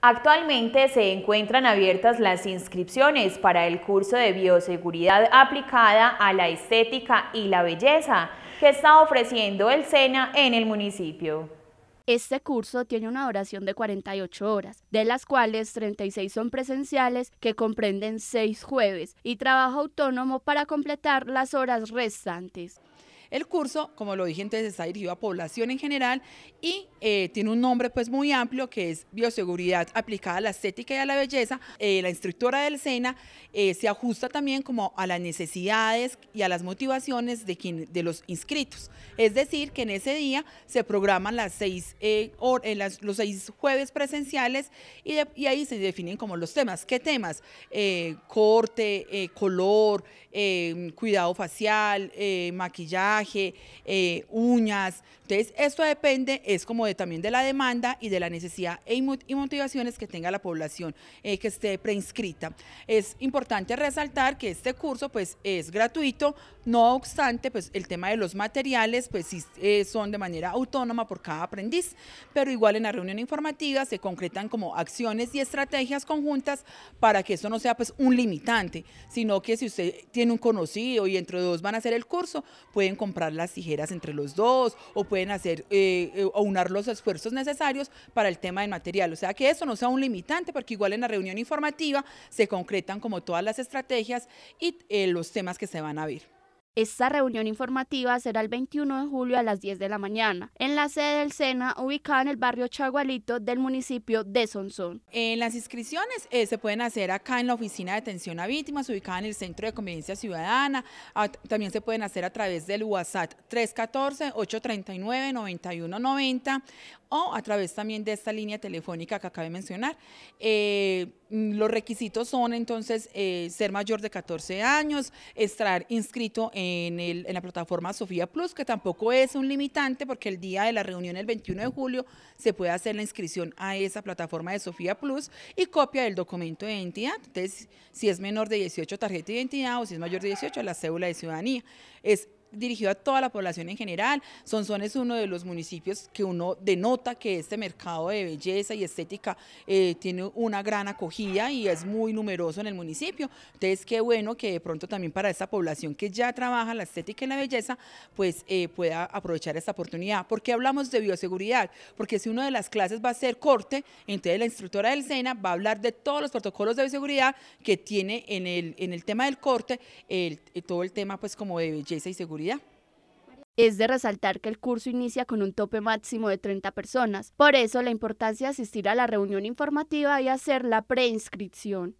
Actualmente se encuentran abiertas las inscripciones para el curso de bioseguridad aplicada a la estética y la belleza que está ofreciendo el SENA en el municipio. Este curso tiene una duración de 48 horas, de las cuales 36 son presenciales que comprenden 6 jueves y trabajo autónomo para completar las horas restantes. El curso, como lo dije entonces, está dirigido a población en general y eh, tiene un nombre pues muy amplio que es bioseguridad aplicada a la estética y a la belleza. Eh, la instructora del SENA eh, se ajusta también como a las necesidades y a las motivaciones de, de los inscritos. Es decir, que en ese día se programan las seis, los seis jueves presenciales y, ahí se definen como los temas. ¿Qué temas? corte, color, cuidado facial, maquillaje, eh, uñas. Entonces, esto depende, es como de, también de la demanda y de la necesidad e y motivaciones que tenga la población eh, que esté preinscrita. Es importante resaltar que este curso pues es gratuito, no obstante, pues el tema de los materiales pues eh, son de manera autónoma por cada aprendiz, pero igual en la reunión informativa se concretan como acciones y estrategias conjuntas para que eso no sea pues un limitante, sino que si usted tiene un conocido y entre dos van a hacer el curso, pueden comprar las tijeras entre los dos o pueden hacer eh, aunar eh, los esfuerzos necesarios para el tema de material. O sea, que eso no sea un limitante porque igual en la reunión informativa se concretan como todas las estrategias y eh, los temas que se van a ver. Esta reunión informativa será el 21 de julio a las 10 de la mañana en la sede del SENA ubicada en el barrio Chagualito del municipio de Sonsón. En eh, las inscripciones eh, se pueden hacer acá en la oficina de atención a víctimas ubicada en el Centro de Convivencia Ciudadana. Ah, también se pueden hacer a través del WhatsApp 314-839-9190 o a través también de esta línea telefónica que acabo de mencionar. Eh, mm, los requisitos son entonces ser mayor de 14 años, estar inscrito en en, la plataforma Sofía Plus, que tampoco es un limitante porque el día de la reunión, el 21 de julio, se puede hacer la inscripción a esa plataforma de Sofía Plus y copia del documento de identidad. Entonces, si es menor de 18, tarjeta de identidad o si es mayor de 18, la cédula de ciudadanía. Es dirigido a toda la población en general. Sonsón es uno de los municipios que uno denota que este mercado de belleza y estética eh, tiene una gran acogida y es muy numeroso en el municipio. Entonces, qué bueno que de pronto también para esta población que ya trabaja la estética y la belleza, pues eh, pueda aprovechar esta oportunidad. ¿Por qué hablamos de bioseguridad? Porque si una de las clases va a ser corte, entonces la instructora del SENA va a hablar de todos los protocolos de bioseguridad que tiene en el, en el tema del corte, el, eh, todo el tema pues como de belleza y seguridad es de resaltar que el curso inicia con un tope máximo de 30 personas, por eso la importancia de asistir a la reunión informativa y hacer la preinscripción.